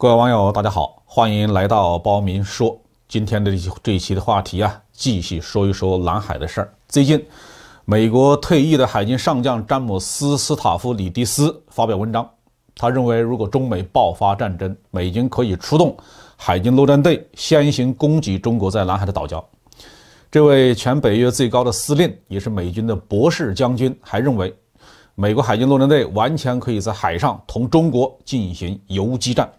各位网友，大家好，欢迎来到包明说。今天的这这一期的话题啊，继续说一说南海的事儿。最近，美国退役的海军上将詹姆斯·斯塔夫里迪斯发表文章，他认为，如果中美爆发战争，美军可以出动海军陆战队先行攻击中国在南海的岛礁。这位全北约最高的司令，也是美军的博士将军，还认为，美国海军陆战队完全可以在海上同中国进行游击战。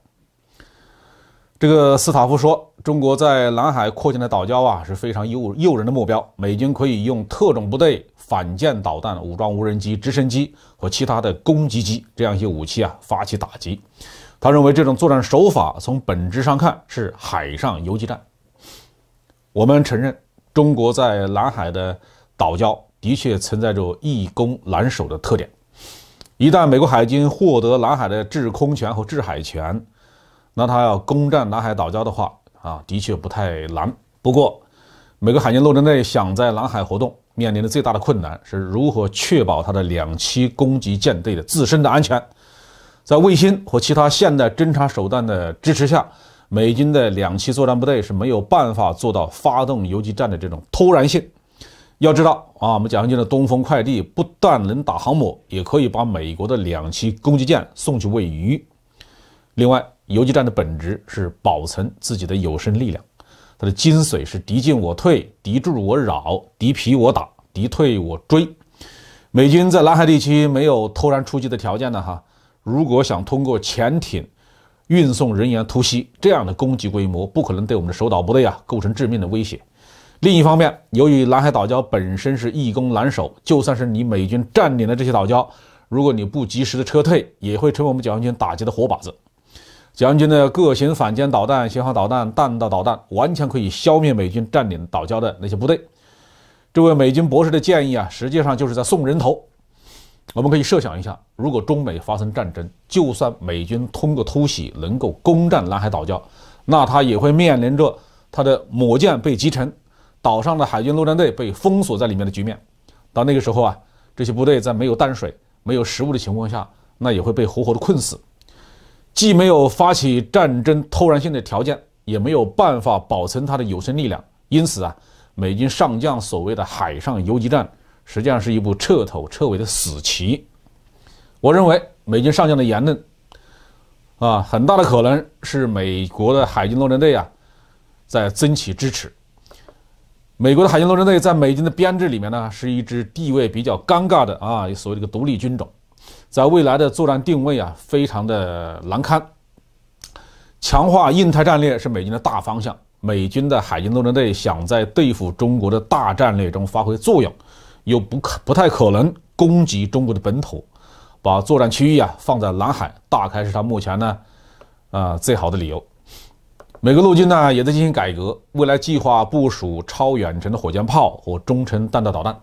这个斯塔夫说，中国在南海扩建的岛礁啊是非常诱诱人的目标，美军可以用特种部队、反舰导弹、武装无人机、直升机和其他的攻击机这样一些武器啊发起打击。他认为这种作战手法从本质上看是海上游击战。我们承认，中国在南海的岛礁的确存在着易攻难守的特点。一旦美国海军获得南海的制空权和制海权。那他要攻占南海岛礁的话啊，的确不太难。不过，美国海军陆战队想在南海活动，面临的最大的困难是如何确保他的两栖攻击舰队的自身的安全。在卫星和其他现代侦察手段的支持下，美军的两栖作战部队是没有办法做到发动游击战的这种突然性。要知道啊，我们解放军的东风快递不但能打航母，也可以把美国的两栖攻击舰送去喂鱼。另外。游击战的本质是保存自己的有生力量，它的精髓是敌进我退，敌驻我扰，敌疲我打，敌退我追。美军在南海地区没有突然出击的条件呢，哈！如果想通过潜艇运送人员突袭，这样的攻击规模不可能对我们的守岛部队啊构成致命的威胁。另一方面，由于南海岛礁本身是易攻难守，就算是你美军占领了这些岛礁，如果你不及时的撤退，也会成为我们解放军打击的活靶子。将军的各型反舰导弹、巡航导弹、弹道导弹，完全可以消灭美军占领岛礁的那些部队。这位美军博士的建议啊，实际上就是在送人头。我们可以设想一下，如果中美发生战争，就算美军通过突袭能够攻占南海岛礁，那他也会面临着他的母舰被击沉，岛上的海军陆战队被封锁在里面的局面。到那个时候啊，这些部队在没有淡水、没有食物的情况下，那也会被活活的困死。既没有发起战争突然性的条件，也没有办法保存他的有生力量，因此啊，美军上将所谓的海上游击战，实际上是一部彻头彻尾的死棋。我认为美军上将的言论，啊，很大的可能是美国的海军陆战队啊，在争取支持。美国的海军陆战队在美军的编制里面呢，是一支地位比较尴尬的啊，所谓的个独立军种。在未来的作战定位啊，非常的难堪。强化印太战略是美军的大方向。美军的海军陆战队想在对付中国的大战略中发挥作用，又不可不太可能攻击中国的本土，把作战区域啊放在南海，大概是他目前呢，啊最好的理由。美国陆军呢也在进行改革，未来计划部署超远程的火箭炮和中程弹道导弹。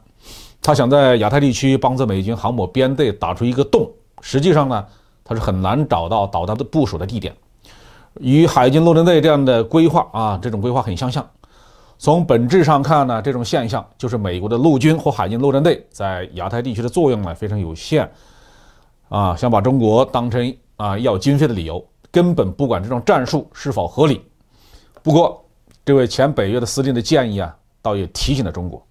他想在亚太地区帮着美军航母编队打出一个洞，实际上呢，他是很难找到导弹的部署的地点，与海军陆战队这样的规划啊，这种规划很相像。从本质上看呢，这种现象就是美国的陆军或海军陆战队在亚太地区的作用呢非常有限，啊，想把中国当成啊要经费的理由，根本不管这种战术是否合理。不过，这位前北约的司令的建议啊，倒也提醒了中国。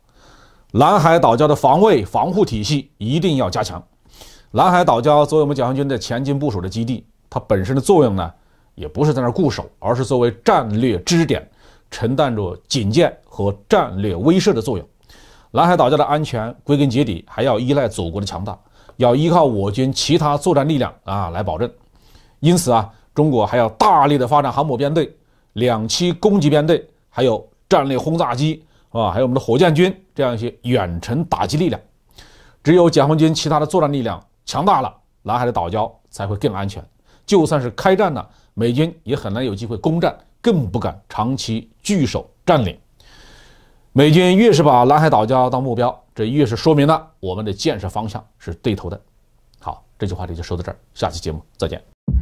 南海岛礁的防卫防护体系一定要加强。南海岛礁作为我们解放军的前进部署的基地，它本身的作用呢，也不是在那儿固守，而是作为战略支点，承担着警戒和战略威慑的作用。南海岛礁的安全，归根结底还要依赖祖国的强大，要依靠我军其他作战力量啊来保证。因此啊，中国还要大力的发展航母编队、两栖攻击编队，还有战略轰炸机。啊，还有我们的火箭军这样一些远程打击力量，只有解放军其他的作战力量强大了，南海的岛礁才会更安全。就算是开战了，美军也很难有机会攻占，更不敢长期据守占领。美军越是把南海岛礁当目标，这越是说明了我们的建设方向是对头的。好，这句话就说到这儿，下期节目再见。